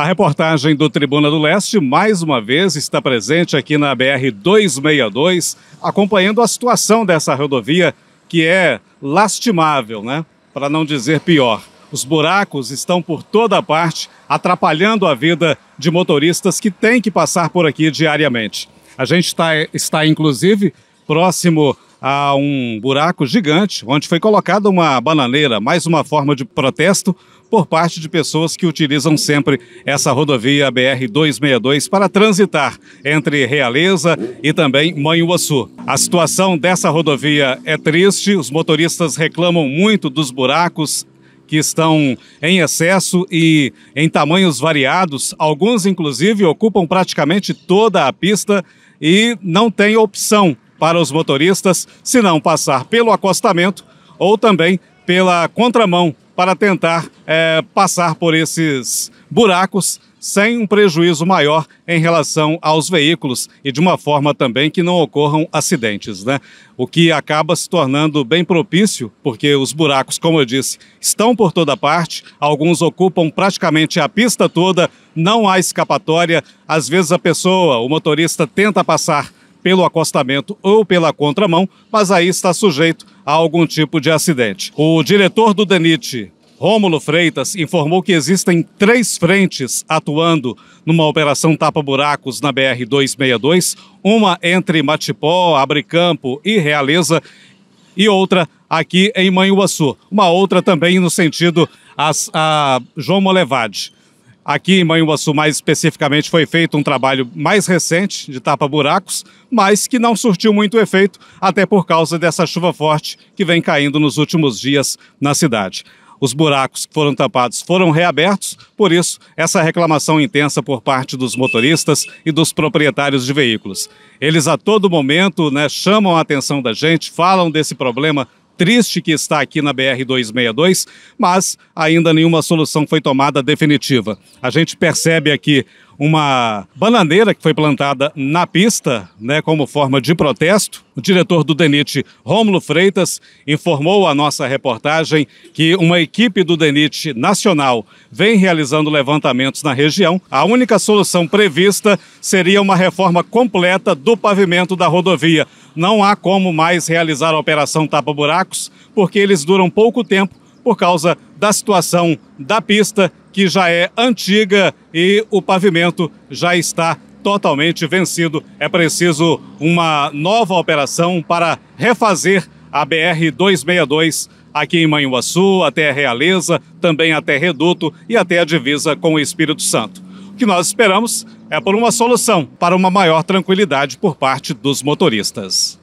A reportagem do Tribuna do Leste, mais uma vez, está presente aqui na BR-262, acompanhando a situação dessa rodovia, que é lastimável, né? Para não dizer pior. Os buracos estão por toda parte, atrapalhando a vida de motoristas que têm que passar por aqui diariamente. A gente tá, está, inclusive, próximo a um buraco gigante onde foi colocada uma bananeira, mais uma forma de protesto por parte de pessoas que utilizam sempre essa rodovia BR-262 para transitar entre Realeza e também Manhuaçu. A situação dessa rodovia é triste, os motoristas reclamam muito dos buracos que estão em excesso e em tamanhos variados, alguns inclusive ocupam praticamente toda a pista e não têm opção para os motoristas se não passar pelo acostamento ou também pela contramão para tentar é, passar por esses buracos sem um prejuízo maior em relação aos veículos e de uma forma também que não ocorram acidentes, né? O que acaba se tornando bem propício, porque os buracos, como eu disse, estão por toda parte, alguns ocupam praticamente a pista toda, não há escapatória, às vezes a pessoa, o motorista tenta passar pelo acostamento ou pela contramão, mas aí está sujeito a algum tipo de acidente. O diretor do DENIT, Rômulo Freitas informou que existem três frentes atuando numa operação tapa-buracos na BR-262, uma entre Matipó, Abricampo e Realeza e outra aqui em Manhuaçu, uma outra também no sentido a, a João Molevade. Aqui em Manhuaçu, mais especificamente, foi feito um trabalho mais recente de tapa-buracos, mas que não surtiu muito efeito, até por causa dessa chuva forte que vem caindo nos últimos dias na cidade. Os buracos que foram tapados foram reabertos, por isso, essa reclamação intensa por parte dos motoristas e dos proprietários de veículos. Eles a todo momento né, chamam a atenção da gente, falam desse problema triste que está aqui na BR-262, mas ainda nenhuma solução foi tomada definitiva. A gente percebe aqui uma bananeira que foi plantada na pista, né, como forma de protesto. O diretor do DENIT, Rômulo Freitas, informou a nossa reportagem que uma equipe do DENIT nacional vem realizando levantamentos na região. A única solução prevista seria uma reforma completa do pavimento da rodovia, não há como mais realizar a operação Tapa Buracos, porque eles duram pouco tempo por causa da situação da pista, que já é antiga e o pavimento já está totalmente vencido. É preciso uma nova operação para refazer a BR 262 aqui em Manhuaçu, até a Realeza, também até Reduto e até a divisa com o Espírito Santo que nós esperamos é por uma solução para uma maior tranquilidade por parte dos motoristas.